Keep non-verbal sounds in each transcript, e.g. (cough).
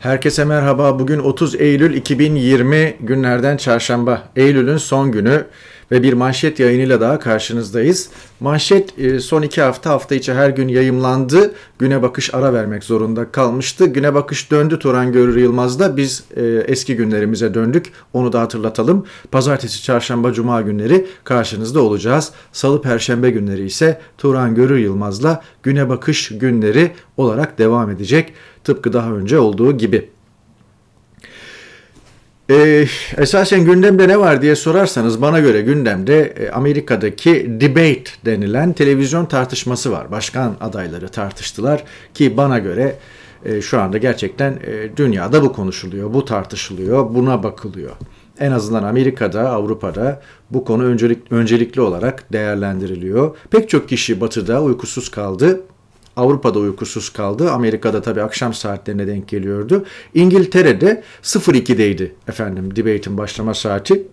Herkese merhaba. Bugün 30 Eylül 2020 günlerden çarşamba. Eylül'ün son günü ve bir manşet yayınıyla daha karşınızdayız. Manşet e, son iki hafta hafta içi her gün yayımlandı. Güne bakış ara vermek zorunda kalmıştı. Güne bakış döndü Turan Görür Yılmaz'da. Biz e, eski günlerimize döndük. Onu da hatırlatalım. Pazartesi, çarşamba, cuma günleri karşınızda olacağız. Salı, perşembe günleri ise Turan Görür Yılmaz'la güne bakış günleri olarak devam edecek. Tıpkı daha önce olduğu gibi. Ee, esasen gündemde ne var diye sorarsanız bana göre gündemde e, Amerika'daki debate denilen televizyon tartışması var. Başkan adayları tartıştılar ki bana göre e, şu anda gerçekten e, dünyada bu konuşuluyor, bu tartışılıyor, buna bakılıyor. En azından Amerika'da, Avrupa'da bu konu öncelik, öncelikli olarak değerlendiriliyor. Pek çok kişi batıda uykusuz kaldı. Avrupa'da uykusuz kaldı. Amerika'da tabii akşam saatlerine denk geliyordu. İngiltere'de 02'deydi efendim debate'in başlama saati.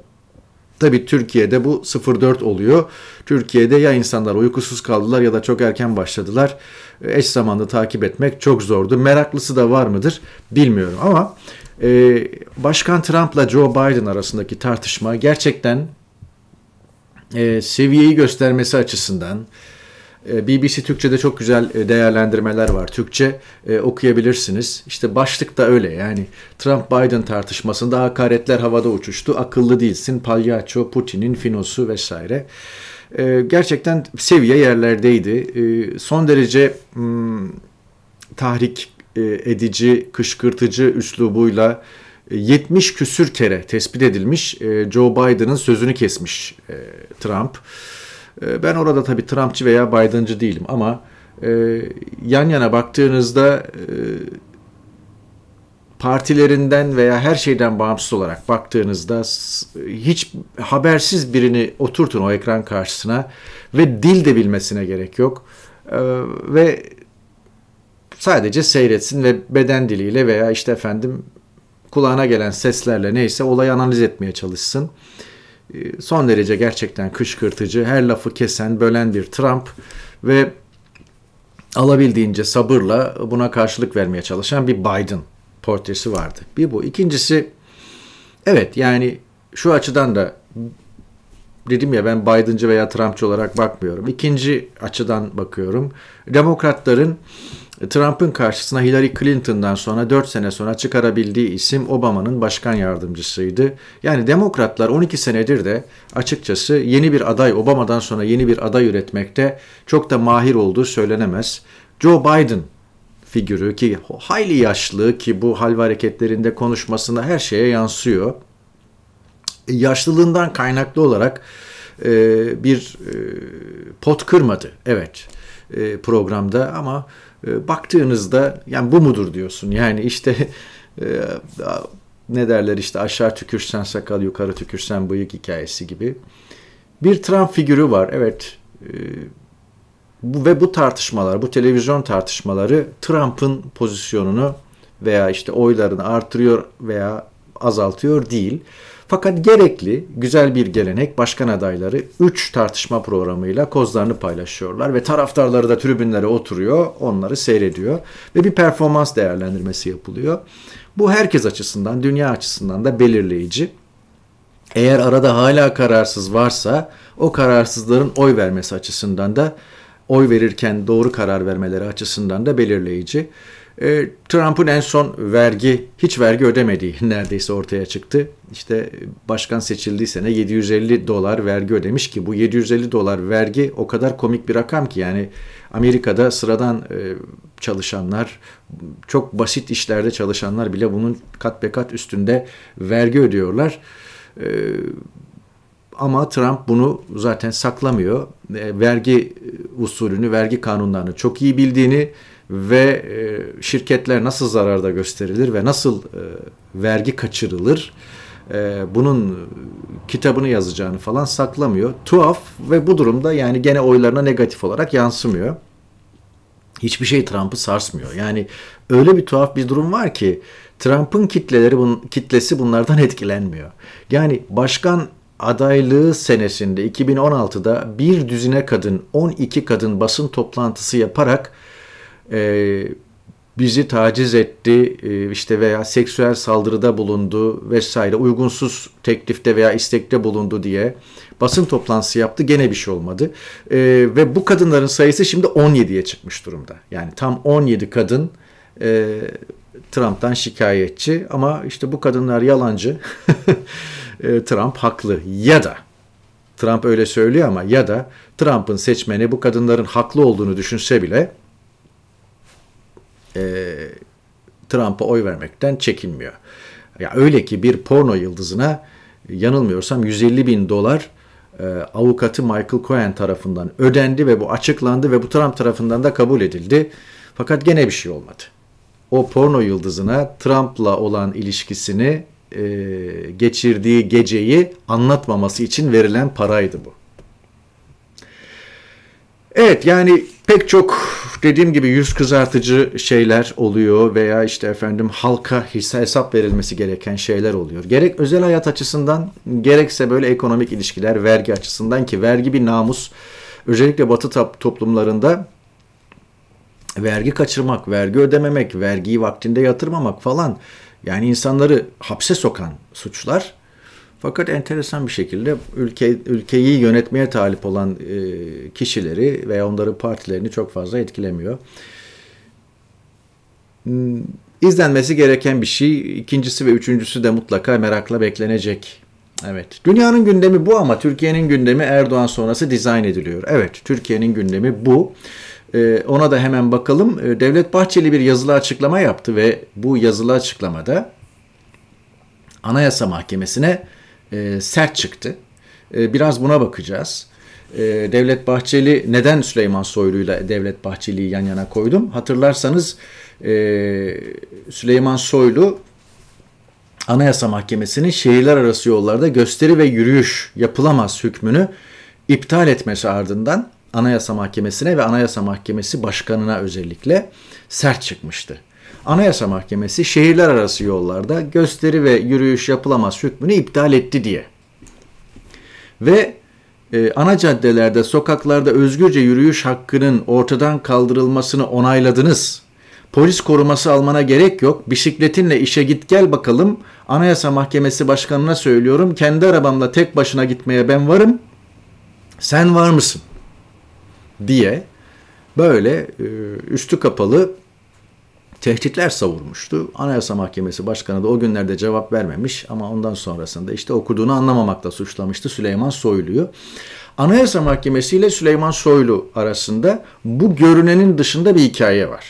Tabii Türkiye'de bu 04 oluyor. Türkiye'de ya insanlar uykusuz kaldılar ya da çok erken başladılar. Eş zamanlı takip etmek çok zordu. Meraklısı da var mıdır bilmiyorum ama e, Başkan Trump'la Joe Biden arasındaki tartışma gerçekten e, seviyeyi göstermesi açısından e, BBC Türkçe'de çok güzel e, değerlendirmeler var. Türkçe e, okuyabilirsiniz. İşte başlık da öyle yani Trump-Biden tartışmasında hakaretler havada uçuştu. Akıllı değilsin, palyaço, Putin'in finosu vesaire. gerçekten seviye yerlerdeydi. son derece hmm, tahrik edici, kışkırtıcı üslubuyla 70 küsür kere tespit edilmiş Joe Biden'ın sözünü kesmiş Trump. Trump ee, ben orada tabii Trumpçı veya Biden'cı değilim ama e, yan yana baktığınızda e, partilerinden veya her şeyden bağımsız olarak baktığınızda hiç habersiz birini oturtun o ekran karşısına ve dil de bilmesine gerek yok. Ee, ve sadece seyretsin ve beden diliyle veya işte efendim kulağına gelen seslerle neyse olayı analiz etmeye çalışsın. Ee, son derece gerçekten kışkırtıcı, her lafı kesen, bölen bir Trump ve alabildiğince sabırla buna karşılık vermeye çalışan bir Biden portresi vardı. Bir bu. İkincisi evet yani şu açıdan da dedim ya ben Biden'cı veya Trump'cı olarak bakmıyorum. İkinci açıdan bakıyorum. Demokratların Trump'ın karşısına Hillary Clinton'dan sonra 4 sene sonra çıkarabildiği isim Obama'nın başkan yardımcısıydı. Yani demokratlar 12 senedir de açıkçası yeni bir aday Obama'dan sonra yeni bir aday üretmekte çok da mahir olduğu söylenemez. Joe Biden figürü ki hayli yaşlı ki bu hal ve hareketlerinde konuşmasına her şeye yansıyor. Yaşlılığından kaynaklı olarak e, bir e, pot kırmadı evet e, programda ama ee, baktığınızda yani bu mudur diyorsun. Yani işte (laughs) e, ne derler işte aşağı tükürsen sakal yukarı tükürsen bıyık hikayesi gibi. Bir Trump figürü var evet e, ve bu tartışmalar bu televizyon tartışmaları Trump'ın pozisyonunu veya işte oylarını artırıyor veya azaltıyor değil. Fakat gerekli güzel bir gelenek başkan adayları 3 tartışma programıyla kozlarını paylaşıyorlar ve taraftarları da tribünlere oturuyor, onları seyrediyor ve bir performans değerlendirmesi yapılıyor. Bu herkes açısından, dünya açısından da belirleyici. Eğer arada hala kararsız varsa o kararsızların oy vermesi açısından da oy verirken doğru karar vermeleri açısından da belirleyici. E, Trump'ın en son vergi, hiç vergi ödemediği (laughs) neredeyse ortaya çıktı. İşte başkan seçildiği sene 750 dolar vergi ödemiş ki bu 750 dolar vergi o kadar komik bir rakam ki yani Amerika'da sıradan e, çalışanlar, çok basit işlerde çalışanlar bile bunun kat be kat üstünde vergi ödüyorlar. E, ama Trump bunu zaten saklamıyor. E, vergi usulünü, vergi kanunlarını çok iyi bildiğini ve e, şirketler nasıl zararda gösterilir ve nasıl e, vergi kaçırılır e, bunun kitabını yazacağını falan saklamıyor. Tuhaf ve bu durumda yani gene oylarına negatif olarak yansımıyor. Hiçbir şey Trump'ı sarsmıyor. Yani öyle bir tuhaf bir durum var ki Trump'ın kitleleri bun, kitlesi bunlardan (laughs) etkilenmiyor. Yani başkan adaylığı senesinde 2016'da bir düzine kadın 12 kadın basın toplantısı yaparak e, bizi taciz etti e, işte veya seksüel saldırıda bulundu vesaire uygunsuz teklifte veya istekte bulundu diye basın toplantısı yaptı gene bir şey olmadı e, ve bu kadınların sayısı şimdi 17'ye çıkmış durumda yani tam 17 kadın e, Trump'tan şikayetçi ama işte bu kadınlar yalancı (laughs) e, Trump haklı ya da Trump öyle söylüyor ama ya da Trump'ın seçmeni bu kadınların haklı olduğunu düşünse bile e, Trump'a oy vermekten çekinmiyor. Ya öyle ki bir porno yıldızına yanılmıyorsam 150 bin dolar e, avukatı Michael Cohen tarafından ödendi ve bu açıklandı ve bu Trump tarafından da kabul edildi. Fakat gene bir şey olmadı. O porno yıldızına Trump'la olan ilişkisini e, geçirdiği geceyi anlatmaması için verilen paraydı bu. Evet yani pek çok dediğim gibi yüz kızartıcı şeyler oluyor veya işte efendim halka hisse hesap verilmesi gereken şeyler oluyor. Gerek özel hayat açısından gerekse böyle ekonomik ilişkiler vergi açısından ki vergi bir namus. Özellikle batı toplumlarında vergi kaçırmak, vergi ödememek, vergiyi vaktinde yatırmamak falan yani insanları hapse sokan suçlar fakat enteresan bir şekilde ülke ülkeyi yönetmeye talip olan e, kişileri ve onların partilerini çok fazla etkilemiyor. Hmm, izlenmesi gereken bir şey. İkincisi ve üçüncüsü de mutlaka merakla beklenecek. Evet. Dünyanın gündemi bu ama Türkiye'nin gündemi Erdoğan sonrası dizayn ediliyor. Evet, Türkiye'nin gündemi bu. Ee, ona da hemen bakalım. Ee, Devlet Bahçeli bir yazılı açıklama yaptı ve bu yazılı açıklamada Anayasa Mahkemesi'ne e, sert çıktı. E, biraz buna bakacağız. E, Devlet Bahçeli neden Süleyman Soylu'yla Devlet Bahçeli'yi yan yana koydum? Hatırlarsanız e, Süleyman Soylu Anayasa Mahkemesi'nin şehirler arası yollarda gösteri ve yürüyüş yapılamaz hükmünü iptal etmesi ardından Anayasa Mahkemesi'ne ve Anayasa Mahkemesi Başkanı'na özellikle sert çıkmıştı. Anayasa Mahkemesi şehirler arası yollarda gösteri ve yürüyüş yapılamaz hükmünü iptal etti diye. Ve e, ana caddelerde, sokaklarda özgürce yürüyüş hakkının ortadan kaldırılmasını onayladınız. Polis koruması almana gerek yok. Bisikletinle işe git gel bakalım. Anayasa Mahkemesi Başkanı'na söylüyorum. Kendi arabamla tek başına gitmeye ben varım. Sen var mısın? diye böyle e, üstü kapalı tehditler savurmuştu. Anayasa Mahkemesi Başkanı da o günlerde cevap vermemiş ama ondan sonrasında işte okuduğunu anlamamakla suçlamıştı Süleyman Soylu'yu. Anayasa Mahkemesi ile Süleyman Soylu arasında bu görünenin dışında bir hikaye var.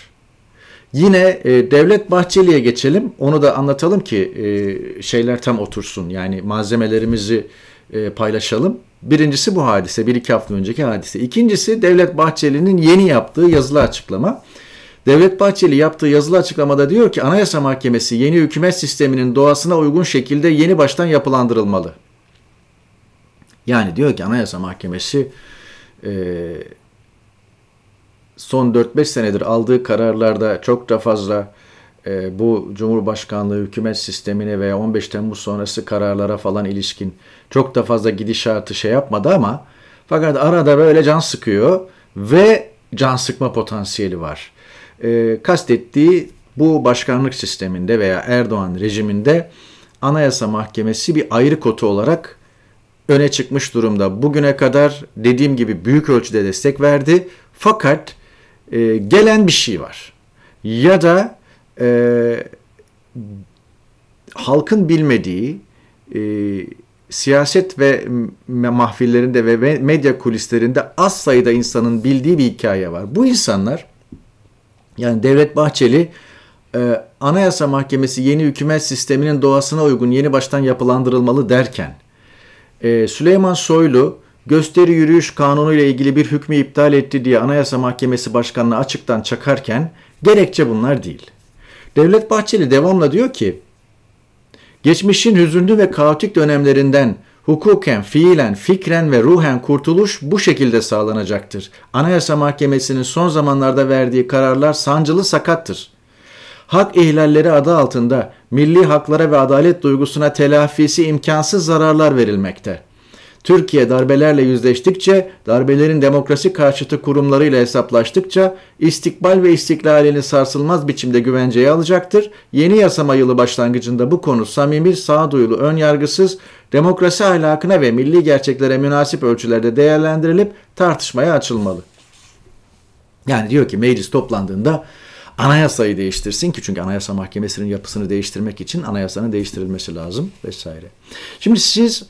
Yine e, Devlet Bahçeli'ye geçelim. Onu da anlatalım ki e, şeyler tam otursun. Yani malzemelerimizi e, paylaşalım. Birincisi bu hadise. Bir iki hafta önceki hadise. İkincisi Devlet Bahçeli'nin yeni yaptığı yazılı açıklama. Devlet Bahçeli yaptığı yazılı açıklamada diyor ki Anayasa Mahkemesi yeni hükümet sisteminin doğasına uygun şekilde yeni baştan yapılandırılmalı. Yani diyor ki Anayasa Mahkemesi e, son 4-5 senedir aldığı kararlarda çok da fazla e, bu Cumhurbaşkanlığı hükümet sistemine veya 15 Temmuz sonrası kararlara falan ilişkin çok da fazla gidişatı şey yapmadı ama fakat arada böyle can sıkıyor ve can sıkma potansiyeli var e, kastettiği bu başkanlık sisteminde veya Erdoğan rejiminde Anayasa Mahkemesi bir ayrı kotu olarak öne çıkmış durumda. Bugüne kadar dediğim gibi büyük ölçüde destek verdi. Fakat e, gelen bir şey var. Ya da e, halkın bilmediği e, siyaset ve mahfillerinde ve medya kulislerinde az sayıda insanın bildiği bir hikaye var. Bu insanlar yani Devlet Bahçeli e, Anayasa Mahkemesi yeni hükümet sisteminin doğasına uygun yeni baştan yapılandırılmalı derken e, Süleyman Soylu gösteri yürüyüş kanunu ile ilgili bir hükmü iptal etti diye Anayasa Mahkemesi Başkanı'na açıktan çakarken gerekçe bunlar değil. Devlet Bahçeli devamla diyor ki geçmişin hüzünlü ve kaotik dönemlerinden Hukuken, fiilen, fikren ve ruhen kurtuluş bu şekilde sağlanacaktır. Anayasa Mahkemesi'nin son zamanlarda verdiği kararlar sancılı sakattır. Hak ihlalleri adı altında milli haklara ve adalet duygusuna telafisi imkansız zararlar verilmektedir. Türkiye darbelerle yüzleştikçe, darbelerin demokrasi karşıtı kurumlarıyla hesaplaştıkça istikbal ve istiklalini sarsılmaz biçimde güvenceye alacaktır. Yeni yasama yılı başlangıcında bu konu samimi, sağduyulu, önyargısız, demokrasi ahlakına ve milli gerçeklere münasip ölçülerde değerlendirilip tartışmaya açılmalı. Yani diyor ki meclis toplandığında anayasayı değiştirsin ki çünkü anayasa mahkemesinin yapısını değiştirmek için anayasanın değiştirilmesi lazım vesaire. Şimdi siz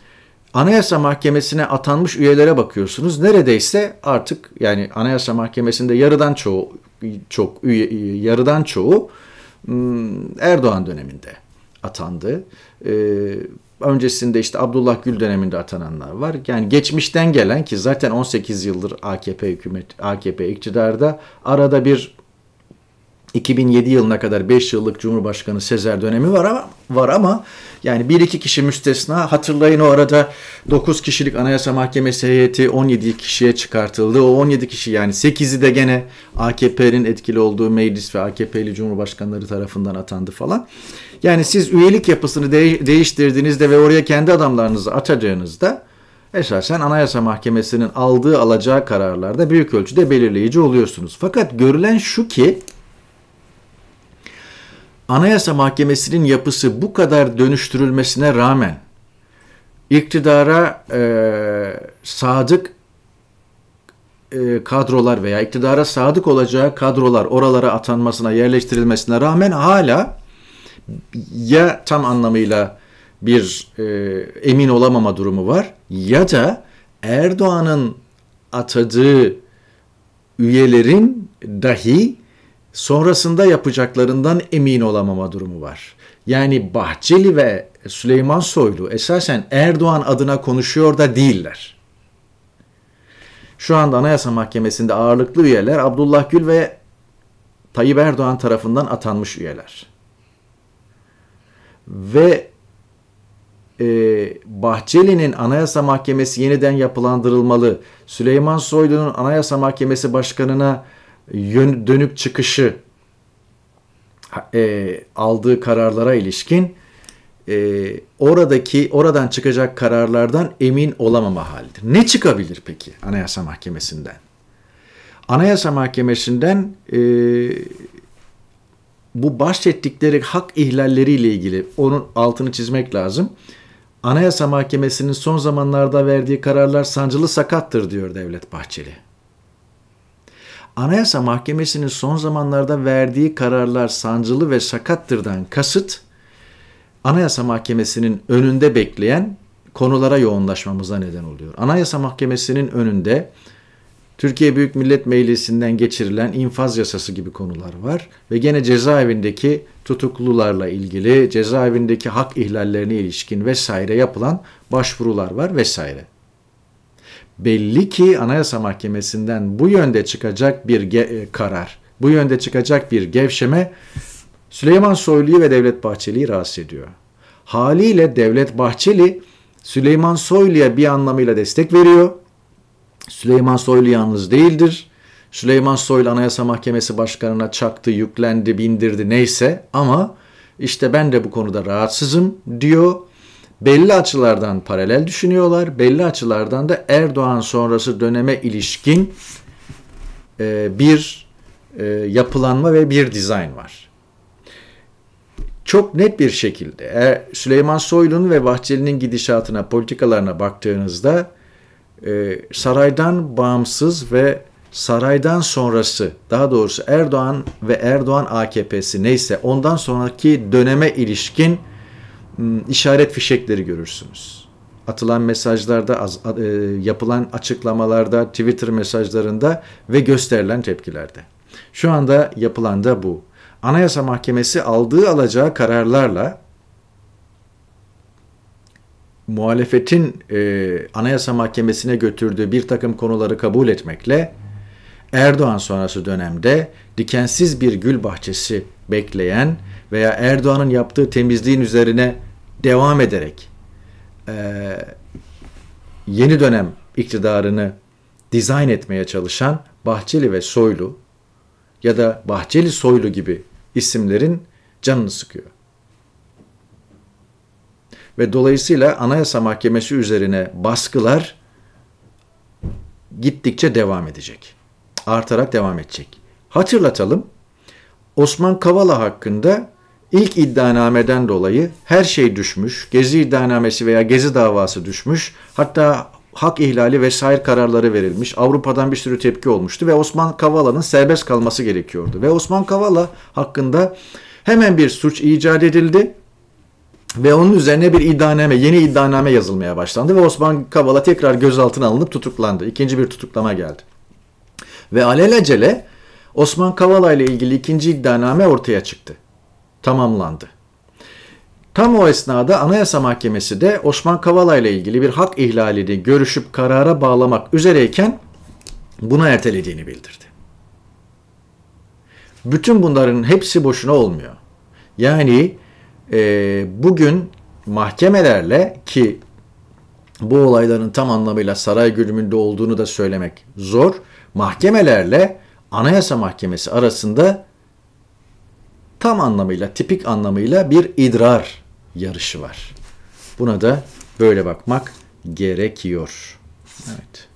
Anayasa Mahkemesi'ne atanmış üyelere bakıyorsunuz. Neredeyse artık yani Anayasa Mahkemesi'nde yarıdan çoğu çok üye, yarıdan çoğu hmm, Erdoğan döneminde atandı. Ee, öncesinde işte Abdullah Gül döneminde atananlar var. Yani geçmişten gelen ki zaten 18 yıldır AKP hükümet AKP iktidarda arada bir 2007 yılına kadar 5 yıllık Cumhurbaşkanı Sezer dönemi var ama, var ama yani bir iki kişi müstesna hatırlayın o arada 9 kişilik Anayasa Mahkemesi heyeti 17 kişiye çıkartıldı. O 17 kişi yani 8'i de gene AKP'nin etkili olduğu meclis ve AKP'li cumhurbaşkanları tarafından atandı falan. Yani siz üyelik yapısını de- değiştirdiğinizde ve oraya kendi adamlarınızı atacağınızda esasen Anayasa Mahkemesi'nin aldığı alacağı kararlarda büyük ölçüde belirleyici oluyorsunuz. Fakat görülen şu ki Anayasa Mahkemesi'nin yapısı bu kadar dönüştürülmesine rağmen iktidara e, sadık e, kadrolar veya iktidara sadık olacağı kadrolar oralara atanmasına, yerleştirilmesine rağmen hala ya tam anlamıyla bir e, emin olamama durumu var ya da Erdoğan'ın atadığı üyelerin dahi sonrasında yapacaklarından emin olamama durumu var. Yani Bahçeli ve Süleyman Soylu esasen Erdoğan adına konuşuyor da değiller. Şu anda Anayasa Mahkemesi'nde ağırlıklı üyeler Abdullah Gül ve Tayyip Erdoğan tarafından atanmış üyeler. Ve e, Bahçeli'nin Anayasa Mahkemesi yeniden yapılandırılmalı, Süleyman Soylu'nun Anayasa Mahkemesi Başkanı'na yön, dönüp çıkışı e, aldığı kararlara ilişkin e, oradaki oradan çıkacak kararlardan emin olamama halidir. Ne çıkabilir peki Anayasa Mahkemesi'nden? Anayasa Mahkemesi'nden e, bu bahsettikleri hak ihlalleriyle ilgili onun altını çizmek lazım. Anayasa Mahkemesi'nin son zamanlarda verdiği kararlar sancılı sakattır diyor Devlet Bahçeli. Anayasa Mahkemesi'nin son zamanlarda verdiği kararlar sancılı ve sakattırdan kasıt Anayasa Mahkemesi'nin önünde bekleyen konulara yoğunlaşmamıza neden oluyor. Anayasa Mahkemesi'nin önünde Türkiye Büyük Millet Meclisi'nden geçirilen infaz yasası gibi konular var ve gene cezaevindeki tutuklularla ilgili, cezaevindeki hak ihlallerine ilişkin vesaire yapılan başvurular var vesaire belli ki Anayasa Mahkemesi'nden bu yönde çıkacak bir e, karar, bu yönde çıkacak bir gevşeme Süleyman Soylu'yu ve Devlet Bahçeli'yi rahatsız ediyor. Haliyle Devlet Bahçeli Süleyman Soylu'ya bir anlamıyla destek veriyor. Süleyman Soylu yalnız değildir. Süleyman Soylu Anayasa Mahkemesi Başkanı'na çaktı, yüklendi, bindirdi neyse ama işte ben de bu konuda rahatsızım diyor belli açılardan paralel düşünüyorlar. Belli açılardan da Erdoğan sonrası döneme ilişkin e, bir e, yapılanma ve bir dizayn var. Çok net bir şekilde eğer Süleyman Soylu'nun ve Bahçeli'nin gidişatına, politikalarına baktığınızda e, saraydan bağımsız ve saraydan sonrası daha doğrusu Erdoğan ve Erdoğan AKP'si neyse ondan sonraki döneme ilişkin Hmm, işaret fişekleri görürsünüz. Atılan mesajlarda, az, e, yapılan açıklamalarda, Twitter mesajlarında ve gösterilen tepkilerde. Şu anda yapılan da bu. Anayasa Mahkemesi aldığı alacağı kararlarla muhalefetin e, Anayasa Mahkemesi'ne götürdüğü bir takım konuları kabul etmekle Erdoğan sonrası dönemde dikensiz bir gül bahçesi bekleyen veya Erdoğan'ın yaptığı temizliğin üzerine devam ederek e, yeni dönem iktidarını dizayn etmeye çalışan Bahçeli ve Soylu ya da Bahçeli Soylu gibi isimlerin canını sıkıyor. Ve dolayısıyla Anayasa Mahkemesi üzerine baskılar gittikçe devam edecek. Artarak devam edecek. Hatırlatalım. Osman Kavala hakkında İlk iddianameden dolayı her şey düşmüş, gezi iddianamesi veya gezi davası düşmüş, hatta hak ihlali vesaire kararları verilmiş. Avrupa'dan bir sürü tepki olmuştu ve Osman Kavala'nın serbest kalması gerekiyordu. Ve Osman Kavala hakkında hemen bir suç icat edildi ve onun üzerine bir iddianame, yeni iddianame yazılmaya başlandı ve Osman Kavala tekrar gözaltına alınıp tutuklandı. İkinci bir tutuklama geldi. Ve alelacele Osman Kavala ile ilgili ikinci iddianame ortaya çıktı tamamlandı. Tam o esnada Anayasa Mahkemesi de Osman Kavala ile ilgili bir hak ihlalini görüşüp karara bağlamak üzereyken buna ertelediğini bildirdi. Bütün bunların hepsi boşuna olmuyor. Yani e, bugün mahkemelerle ki bu olayların tam anlamıyla saray güdümünde olduğunu da söylemek zor. Mahkemelerle Anayasa Mahkemesi arasında tam anlamıyla, tipik anlamıyla bir idrar yarışı var. Buna da böyle bakmak gerekiyor. Evet.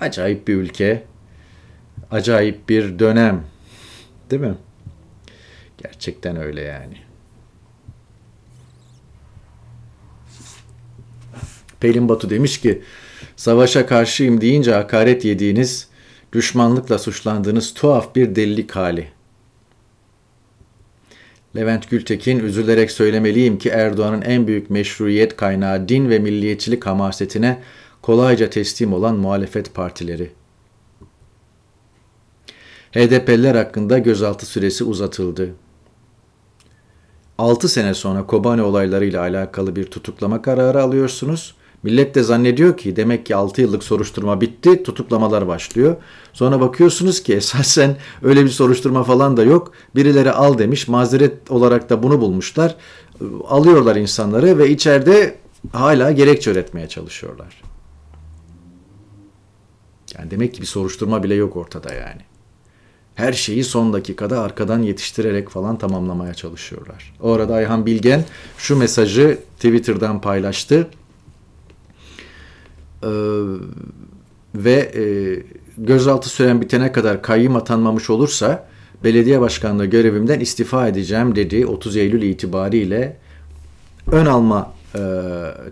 Acayip bir ülke, acayip bir dönem. Değil mi? Gerçekten öyle yani. Pelin Batu demiş ki savaşa karşıyım deyince hakaret yediğiniz, düşmanlıkla suçlandığınız tuhaf bir delilik hali. Levent Gültekin, üzülerek söylemeliyim ki Erdoğan'ın en büyük meşruiyet kaynağı din ve milliyetçilik hamasetine kolayca teslim olan muhalefet partileri. HDP'liler hakkında gözaltı süresi uzatıldı. 6 sene sonra Kobani olaylarıyla alakalı bir tutuklama kararı alıyorsunuz Millet de zannediyor ki demek ki 6 yıllık soruşturma bitti, tutuklamalar başlıyor. Sonra bakıyorsunuz ki (laughs) esasen öyle bir soruşturma falan da yok. Birileri al demiş, mazeret olarak da bunu bulmuşlar. Alıyorlar insanları ve içeride hala gerekçe üretmeye çalışıyorlar. Yani demek ki bir soruşturma bile yok ortada yani. Her şeyi son dakikada arkadan yetiştirerek falan tamamlamaya çalışıyorlar. O arada Ayhan Bilgen şu mesajı Twitter'dan paylaştı. Ee, ve e, gözaltı süren bitene kadar kayyım atanmamış olursa belediye başkanlığı görevimden istifa edeceğim dedi 30 Eylül itibariyle ön alma e,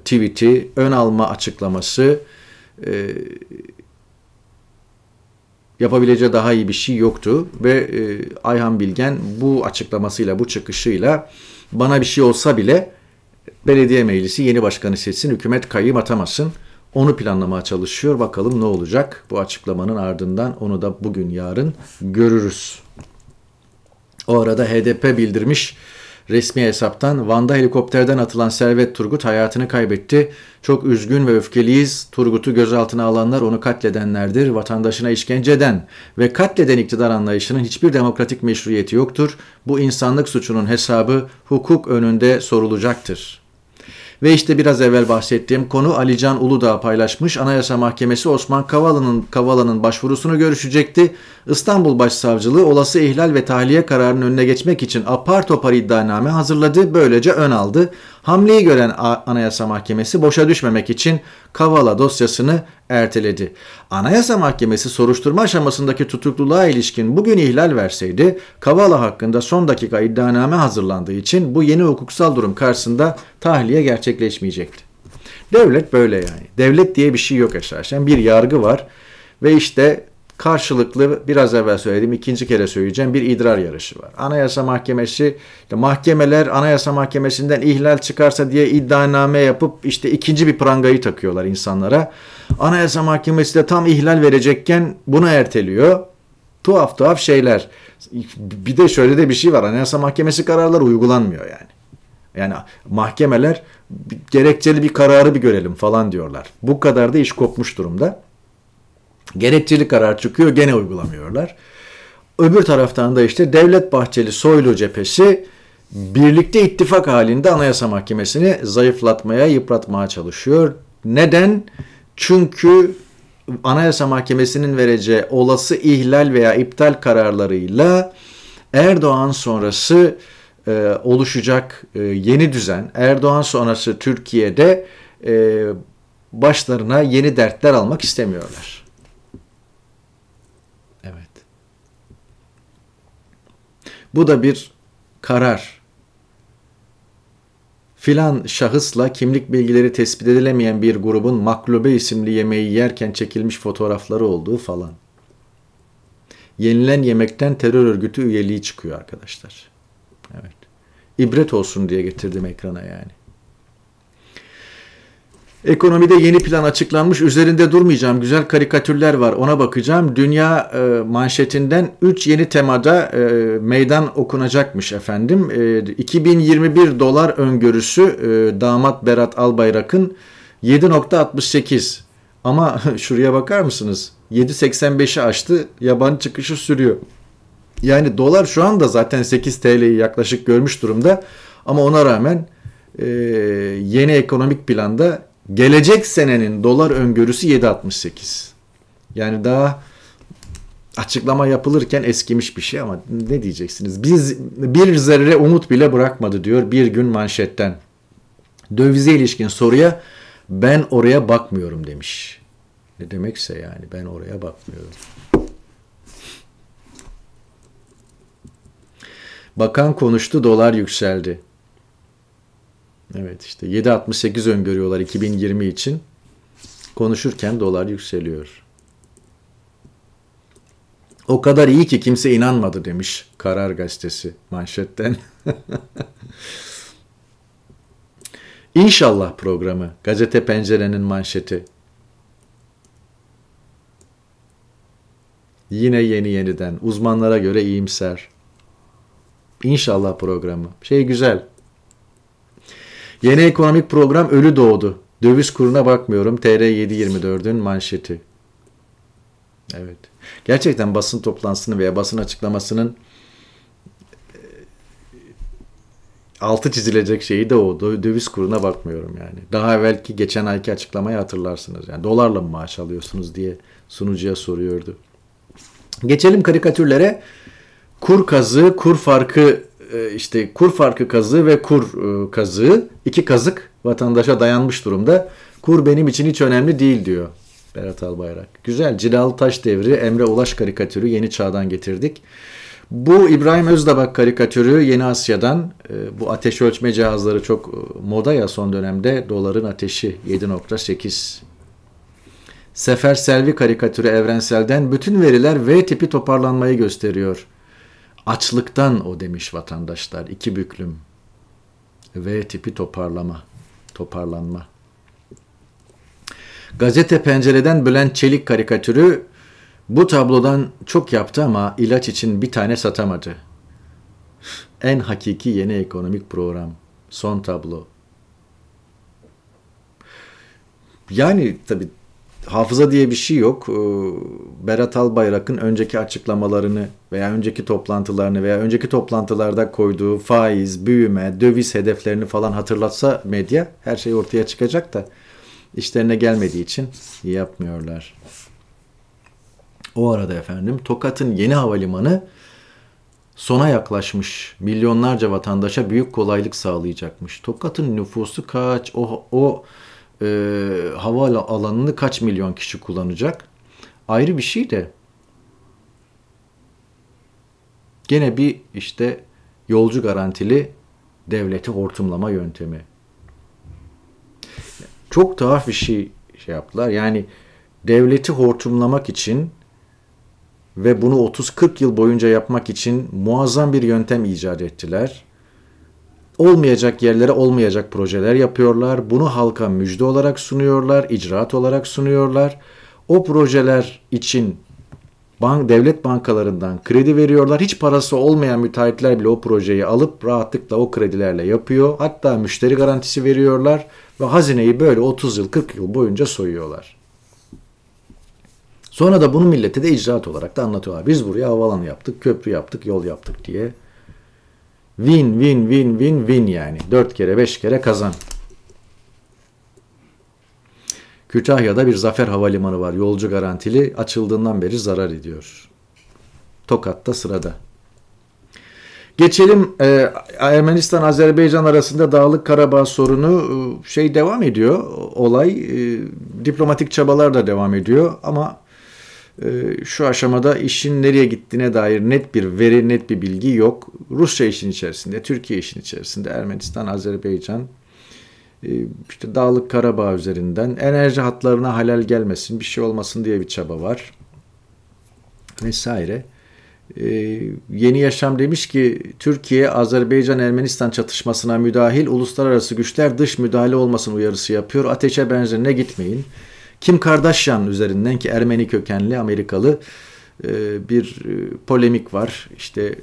tweet'i, ön alma açıklaması e, yapabileceği daha iyi bir şey yoktu ve e, Ayhan Bilgen bu açıklamasıyla bu çıkışıyla bana bir şey olsa bile belediye meclisi yeni başkanı seçsin, hükümet kayyım atamasın onu planlamaya çalışıyor. Bakalım ne olacak? Bu açıklamanın ardından onu da bugün yarın görürüz. O arada HDP bildirmiş resmi hesaptan Van'da helikopterden atılan Servet Turgut hayatını kaybetti. Çok üzgün ve öfkeliyiz. Turgut'u gözaltına alanlar onu katledenlerdir. Vatandaşına işkence eden ve katleden iktidar anlayışının hiçbir demokratik meşruiyeti yoktur. Bu insanlık suçunun hesabı hukuk önünde sorulacaktır.'' Ve işte biraz evvel bahsettiğim konu Alican Uludağ paylaşmış. Anayasa Mahkemesi Osman Kavala'nın Kavala'nın başvurusunu görüşecekti. İstanbul Başsavcılığı olası ihlal ve tahliye kararının önüne geçmek için apar topar iddianame hazırladı. Böylece ön aldı. Hamleyi gören Anayasa Mahkemesi boşa düşmemek için Kavala dosyasını erteledi. Anayasa Mahkemesi soruşturma aşamasındaki tutukluluğa ilişkin bugün ihlal verseydi Kavala hakkında son dakika iddianame hazırlandığı için bu yeni hukuksal durum karşısında tahliye gerçekleşmeyecekti. Devlet böyle yani. Devlet diye bir şey yok esasen. Bir yargı var ve işte karşılıklı biraz evvel söyledim ikinci kere söyleyeceğim bir idrar yarışı var. Anayasa Mahkemesi işte mahkemeler Anayasa Mahkemesi'nden ihlal çıkarsa diye iddianame yapıp işte ikinci bir prangayı takıyorlar insanlara. Anayasa Mahkemesi de tam ihlal verecekken bunu erteliyor. Tuhaf tuhaf şeyler. Bir de şöyle de bir şey var. Anayasa Mahkemesi kararları uygulanmıyor yani. Yani mahkemeler gerekçeli bir kararı bir görelim falan diyorlar. Bu kadar da iş kopmuş durumda. Gerekçeli karar çıkıyor gene uygulamıyorlar. Öbür taraftan da işte Devlet Bahçeli Soylu cephesi birlikte ittifak halinde Anayasa Mahkemesi'ni zayıflatmaya, yıpratmaya çalışıyor. Neden? Çünkü Anayasa Mahkemesi'nin vereceği olası ihlal veya iptal kararlarıyla Erdoğan sonrası e, oluşacak e, yeni düzen, Erdoğan sonrası Türkiye'de e, başlarına yeni dertler almak istemiyorlar. Bu da bir karar. Filan şahısla kimlik bilgileri tespit edilemeyen bir grubun maklube isimli yemeği yerken çekilmiş fotoğrafları olduğu falan. Yenilen yemekten terör örgütü üyeliği çıkıyor arkadaşlar. Evet. İbret olsun diye getirdim ekrana yani. Ekonomide yeni plan açıklanmış. Üzerinde durmayacağım. Güzel karikatürler var. Ona bakacağım. Dünya e, manşetinden 3 yeni temada e, meydan okunacakmış efendim. E, 2021 dolar öngörüsü e, damat Berat Albayrak'ın 7.68. Ama (laughs) şuraya bakar mısınız? 7.85'i aştı. Yabancı çıkışı sürüyor. Yani dolar şu anda zaten 8 TL'yi yaklaşık görmüş durumda. Ama ona rağmen e, yeni ekonomik planda Gelecek senenin dolar öngörüsü 7.68. Yani daha açıklama yapılırken eskimiş bir şey ama ne diyeceksiniz? Biz bir zerre umut bile bırakmadı diyor bir gün manşetten. Dövize ilişkin soruya ben oraya bakmıyorum demiş. Ne demekse yani ben oraya bakmıyorum. Bakan konuştu dolar yükseldi. Evet işte 7.68 öngörüyorlar 2020 için. Konuşurken dolar yükseliyor. O kadar iyi ki kimse inanmadı demiş Karar Gazetesi manşetten. (laughs) İnşallah programı Gazete Pencere'nin manşeti. Yine yeni yeniden uzmanlara göre iyimser. İnşallah programı. Şey güzel. Yeni ekonomik program ölü doğdu. Döviz kuruna bakmıyorum. TR 7.24'ün manşeti. Evet. Gerçekten basın toplantısının veya basın açıklamasının e, altı çizilecek şeyi de o. Döviz kuruna bakmıyorum yani. Daha evvelki geçen ayki açıklamayı hatırlarsınız. Yani dolarla mı maaş alıyorsunuz diye sunucuya soruyordu. Geçelim karikatürlere. Kur kazı, kur farkı e, işte kur farkı kazığı ve kur e, kazığı iki kazık vatandaşa dayanmış durumda. Kur benim için hiç önemli değil diyor Berat Albayrak. Güzel cilalı taş devri Emre Ulaş karikatürü yeni çağdan getirdik. Bu İbrahim Özdabak karikatürü Yeni Asya'dan e, bu ateş ölçme cihazları çok moda ya son dönemde doların ateşi 7.8 Sefer Selvi karikatürü Evrensel'den bütün veriler V tipi toparlanmayı gösteriyor. Açlıktan o demiş vatandaşlar. iki büklüm. V tipi toparlama. Toparlanma. Gazete pencereden Bülent Çelik karikatürü bu tablodan çok yaptı ama ilaç için bir tane satamadı. En hakiki yeni ekonomik program. Son tablo. Yani tabii hafıza diye bir şey yok. Ee, Berat Albayrak'ın önceki açıklamalarını veya önceki toplantılarını veya önceki toplantılarda koyduğu faiz, büyüme, döviz hedeflerini falan hatırlatsa medya her şey ortaya çıkacak da işlerine gelmediği için yapmıyorlar. O arada efendim Tokat'ın yeni havalimanı sona yaklaşmış. Milyonlarca vatandaşa büyük kolaylık sağlayacakmış. Tokat'ın nüfusu kaç? O o e, hava alanını kaç milyon kişi kullanacak? Ayrı bir şey de gene bir işte yolcu garantili devleti hortumlama yöntemi. Çok tuhaf bir şey şey yaptılar. Yani devleti hortumlamak için ve bunu 30-40 yıl boyunca yapmak için muazzam bir yöntem icat ettiler olmayacak yerlere olmayacak projeler yapıyorlar. Bunu halka müjde olarak sunuyorlar, icraat olarak sunuyorlar. O projeler için bank devlet bankalarından kredi veriyorlar. Hiç parası olmayan müteahhitler bile o projeyi alıp rahatlıkla o kredilerle yapıyor. Hatta müşteri garantisi veriyorlar ve hazineyi böyle 30 yıl 40 yıl boyunca soyuyorlar. Sonra da bunu millete de icraat olarak da anlatıyorlar. Biz buraya havalan yaptık, köprü yaptık, yol yaptık diye Win, win, win, win, win yani. Dört kere, beş kere kazan. Kütahya'da bir Zafer Havalimanı var. Yolcu garantili açıldığından beri zarar ediyor. Tokat'ta sırada. Geçelim e, Ermenistan-Azerbaycan arasında Dağlık Karabağ sorunu e, şey devam ediyor. Olay e, diplomatik çabalar da devam ediyor ama ee, şu aşamada işin nereye gittiğine dair net bir veri, net bir bilgi yok. Rusya işin içerisinde, Türkiye işin içerisinde, Ermenistan, Azerbaycan, e, işte Dağlık Karabağ üzerinden enerji hatlarına halal gelmesin, bir şey olmasın diye bir çaba var. Vesaire. Ee, Yeni Yaşam demiş ki Türkiye Azerbaycan-Ermenistan çatışmasına müdahil uluslararası güçler dış müdahale olmasın uyarısı yapıyor. Ateşe benzerine gitmeyin. Kim Kardashian üzerinden ki Ermeni kökenli Amerikalı e, bir e, polemik var. İşte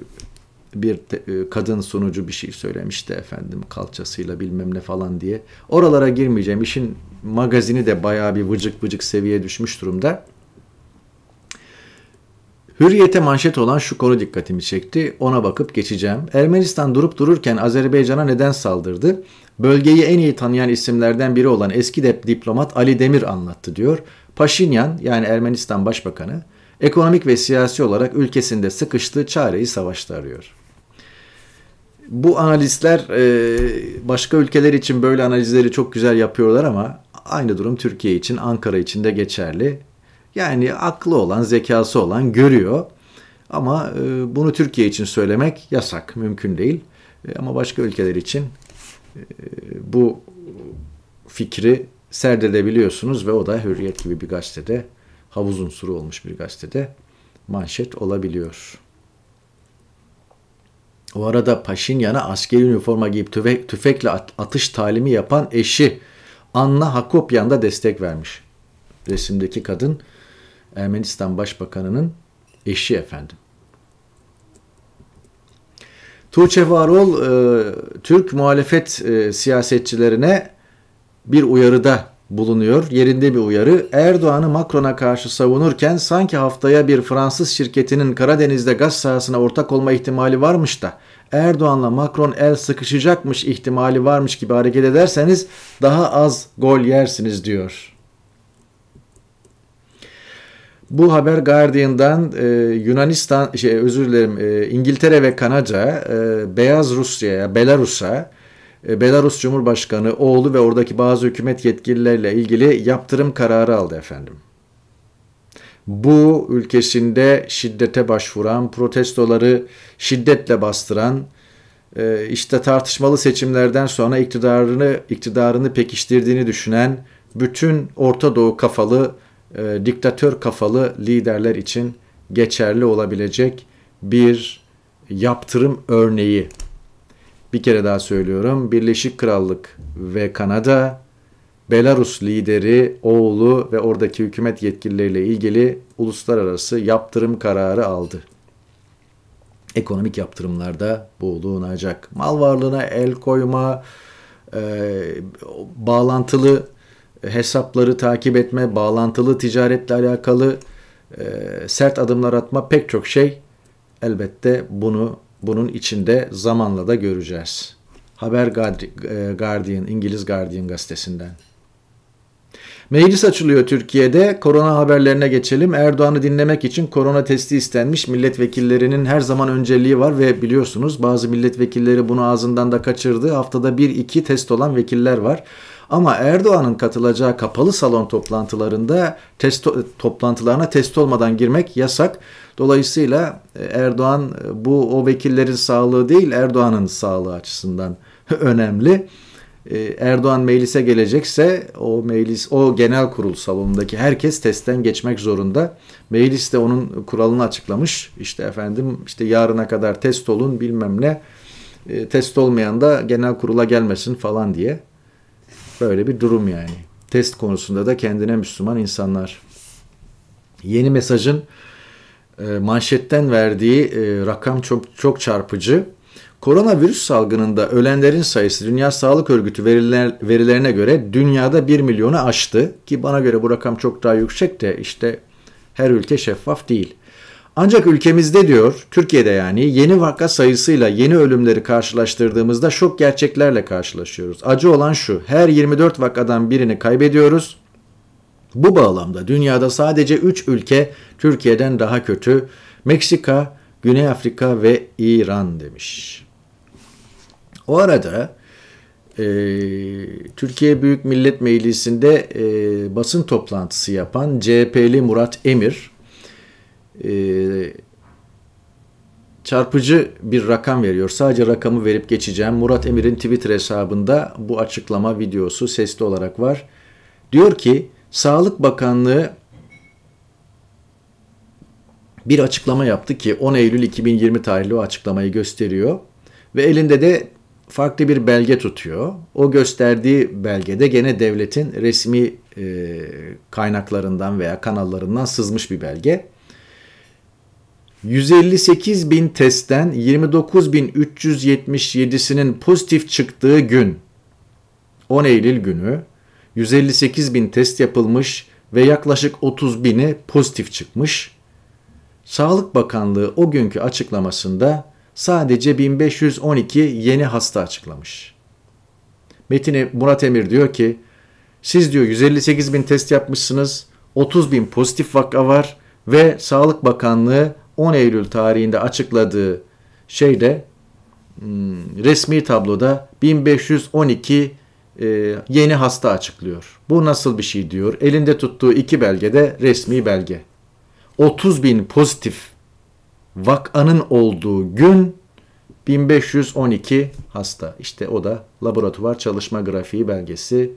bir te, e, kadın sunucu bir şey söylemişti efendim kalçasıyla bilmem ne falan diye. Oralara girmeyeceğim. İşin magazini de bayağı bir vıcık vıcık seviye düşmüş durumda. Hürriyete manşet olan şu konu dikkatimi çekti. Ona bakıp geçeceğim. Ermenistan durup dururken Azerbaycan'a neden saldırdı? Bölgeyi en iyi tanıyan isimlerden biri olan eski dep diplomat Ali Demir anlattı diyor. Paşinyan yani Ermenistan Başbakanı ekonomik ve siyasi olarak ülkesinde sıkıştığı çareyi savaşta arıyor. Bu analistler e, başka ülkeler için böyle analizleri çok güzel yapıyorlar ama aynı durum Türkiye için Ankara için de geçerli. Yani aklı olan, zekası olan görüyor. Ama e, bunu Türkiye için söylemek yasak, mümkün değil. E, ama başka ülkeler için ee, bu fikri serdedebiliyorsunuz ve o da Hürriyet gibi bir gazetede havuz unsuru olmuş bir gazetede manşet olabiliyor. O arada Paşinyan'a askeri üniforma giyip tüfek, tüfekle atış talimi yapan eşi Anna Hakopyan da destek vermiş. Resimdeki kadın Ermenistan Başbakanı'nın eşi efendim. Tuğçe Varol e, Türk muhalefet e, siyasetçilerine bir uyarıda bulunuyor. Yerinde bir uyarı. Erdoğan'ı Macron'a karşı savunurken sanki haftaya bir Fransız şirketinin Karadeniz'de gaz sahasına ortak olma ihtimali varmış da Erdoğan'la Macron el sıkışacakmış ihtimali varmış gibi hareket ederseniz daha az gol yersiniz diyor. Bu haber Guardian'dan e, Yunanistan, şey, özür dilerim e, İngiltere ve Kanada, e, Beyaz Rusya'ya, Belarus'a, e, Belarus Cumhurbaşkanı oğlu ve oradaki bazı hükümet yetkililerle ilgili yaptırım kararı aldı efendim. Bu ülkesinde şiddete başvuran, protestoları şiddetle bastıran, e, işte tartışmalı seçimlerden sonra iktidarını iktidarını pekiştirdiğini düşünen bütün Orta Doğu kafalı e, diktatör kafalı liderler için geçerli olabilecek bir yaptırım örneği. Bir kere daha söylüyorum. Birleşik Krallık ve Kanada Belarus lideri, oğlu ve oradaki hükümet yetkilileriyle ilgili uluslararası yaptırım kararı aldı. Ekonomik yaptırımlarda boğulunacak. Mal varlığına el koyma, e, bağlantılı hesapları takip etme, bağlantılı ticaretle alakalı e, sert adımlar atma pek çok şey elbette bunu bunun içinde zamanla da göreceğiz. Haber e, Guardian, İngiliz Guardian gazetesinden. Meclis açılıyor Türkiye'de. Korona haberlerine geçelim. Erdoğan'ı dinlemek için korona testi istenmiş. Milletvekillerinin her zaman önceliği var ve biliyorsunuz bazı milletvekilleri bunu ağzından da kaçırdı. Haftada bir iki test olan vekiller var. Ama Erdoğan'ın katılacağı kapalı salon toplantılarında test toplantılarına test olmadan girmek yasak. Dolayısıyla e, Erdoğan e, bu o vekillerin sağlığı değil Erdoğan'ın sağlığı açısından (laughs) önemli. E, Erdoğan meclise gelecekse o meclis o genel kurul salonundaki herkes testten geçmek zorunda. Meclis de onun kuralını açıklamış. İşte efendim işte yarına kadar test olun bilmem ne. Test olmayan da genel kurula gelmesin falan diye. Böyle bir durum yani. Test konusunda da kendine Müslüman insanlar. Yeni mesajın e, manşetten verdiği e, rakam çok çok çarpıcı. Koronavirüs salgınında ölenlerin sayısı Dünya Sağlık Örgütü veriler, verilerine göre dünyada 1 milyonu aştı ki bana göre bu rakam çok daha yüksek de işte her ülke şeffaf değil. Ancak ülkemizde diyor, Türkiye'de yani yeni vaka sayısıyla yeni ölümleri karşılaştırdığımızda şok gerçeklerle karşılaşıyoruz. Acı olan şu, her 24 vakadan birini kaybediyoruz. Bu bağlamda dünyada sadece 3 ülke Türkiye'den daha kötü. Meksika, Güney Afrika ve İran demiş. O arada e, Türkiye Büyük Millet Meclisi'nde e, basın toplantısı yapan CHP'li Murat Emir e, çarpıcı bir rakam veriyor. Sadece rakamı verip geçeceğim. Murat Emir'in Twitter hesabında bu açıklama videosu sesli olarak var. Diyor ki Sağlık Bakanlığı bir açıklama yaptı ki 10 Eylül 2020 tarihli o açıklamayı gösteriyor ve elinde de farklı bir belge tutuyor. O gösterdiği belgede gene devletin resmi e, kaynaklarından veya kanallarından sızmış bir belge. 158 bin testten 29.377'sinin pozitif çıktığı gün 10 Eylül günü 158 bin test yapılmış ve yaklaşık 30 bini pozitif çıkmış. Sağlık Bakanlığı o günkü açıklamasında sadece 1512 yeni hasta açıklamış. Metin Murat Emir diyor ki siz diyor 158 bin test yapmışsınız 30 bin pozitif vaka var ve Sağlık Bakanlığı 10 Eylül tarihinde açıkladığı şeyde hmm, resmi tabloda 1512 e, yeni hasta açıklıyor. Bu nasıl bir şey diyor. Elinde tuttuğu iki belgede resmi belge. 30 bin pozitif vakanın olduğu gün 1512 hasta. İşte o da laboratuvar çalışma grafiği belgesi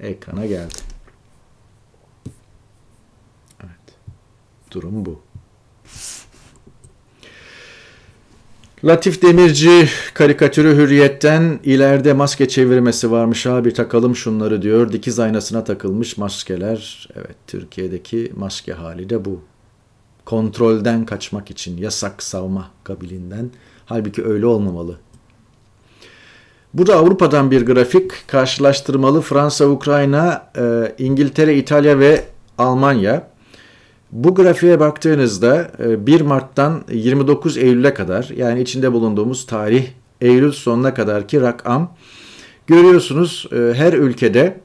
ekrana geldi. Evet. Durum bu. Latif Demirci karikatürü hürriyetten ileride maske çevirmesi varmış abi takalım şunları diyor. Dikiz aynasına takılmış maskeler. Evet Türkiye'deki maske hali de bu. Kontrolden kaçmak için yasak savma kabilinden. Halbuki öyle olmamalı. burada Avrupa'dan bir grafik. Karşılaştırmalı Fransa, Ukrayna, e, İngiltere, İtalya ve Almanya. Bu grafiğe baktığınızda 1 e, Mart'tan 29 Eylül'e kadar yani içinde bulunduğumuz tarih Eylül sonuna kadarki rakam görüyorsunuz e, her ülkede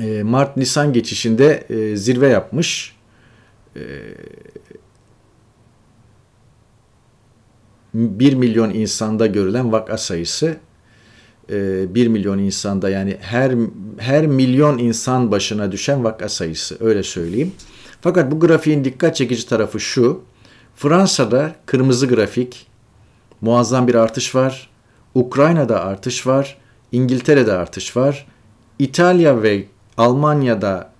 e, Mart-Nisan geçişinde zirve yapmış. bir milyon insanda görülen vaka sayısı bir milyon insanda yani her her milyon insan başına düşen vaka sayısı öyle söyleyeyim. Fakat bu grafiğin dikkat çekici tarafı şu. Fransa'da kırmızı grafik muazzam bir artış var. Ukrayna'da artış var. İngiltere'de artış var. İtalya ve Almanya'da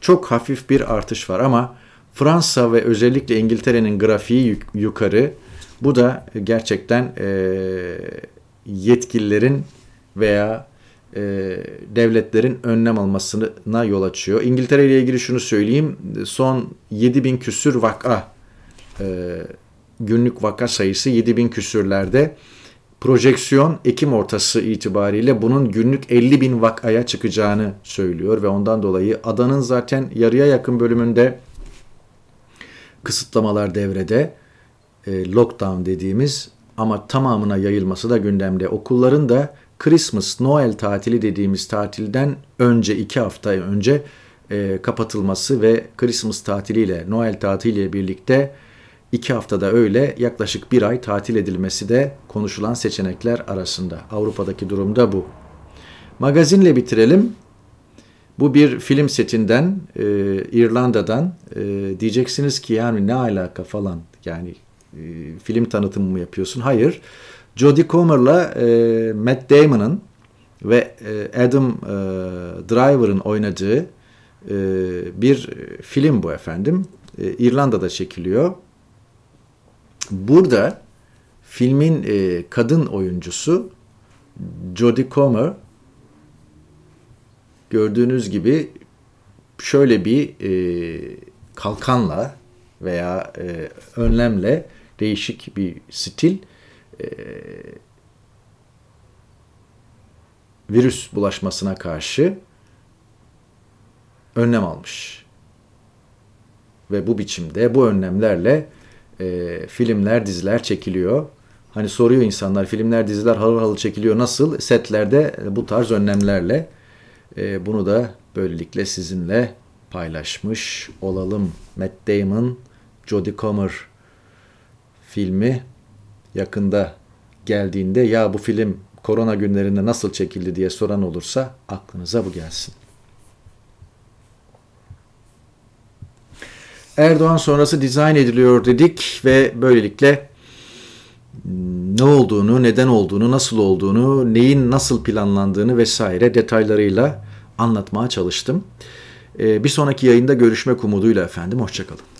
çok hafif bir artış var ama Fransa ve özellikle İngiltere'nin grafiği yukarı. Bu da gerçekten e, yetkililerin veya e, devletlerin önlem almasına yol açıyor. İngiltere ile ilgili şunu söyleyeyim. Son 7000 küsür vaka e, günlük vaka sayısı 7000 küsürlerde. Projeksiyon Ekim ortası itibariyle bunun günlük 50 bin vakaya çıkacağını söylüyor ve ondan dolayı adanın zaten yarıya yakın bölümünde kısıtlamalar devrede e, lockdown dediğimiz ama tamamına yayılması da gündemde. Okulların da Christmas, Noel tatili dediğimiz tatilden önce iki hafta önce e, kapatılması ve Christmas tatiliyle, Noel tatiliyle birlikte iki haftada öyle yaklaşık bir ay tatil edilmesi de konuşulan seçenekler arasında. Avrupa'daki durum da bu. Magazinle bitirelim. Bu bir film setinden e, İrlanda'dan e, diyeceksiniz ki yani ne alaka falan yani e, film tanıtımı mı yapıyorsun? Hayır. Hayır Jodie Comer'la e, Matt Damon'ın ve e, Adam e, Driver'ın oynadığı e, bir film bu efendim. E, İrlanda'da çekiliyor. Burada filmin e, kadın oyuncusu Jodie Comer gördüğünüz gibi şöyle bir e, kalkanla veya e, önlemle değişik bir stil e, virüs bulaşmasına karşı önlem almış. Ve bu biçimde bu önlemlerle e, filmler, diziler çekiliyor. Hani soruyor insanlar filmler, diziler halı halı çekiliyor nasıl? Setlerde bu tarz önlemlerle e, bunu da böylelikle sizinle paylaşmış olalım. Matt Damon, Jodie Comer filmi yakında geldiğinde ya bu film korona günlerinde nasıl çekildi diye soran olursa aklınıza bu gelsin. Erdoğan sonrası dizayn ediliyor dedik ve böylelikle ne olduğunu, neden olduğunu, nasıl olduğunu, neyin nasıl planlandığını vesaire detaylarıyla anlatmaya çalıştım. Ee, bir sonraki yayında görüşmek umuduyla efendim. Hoşçakalın.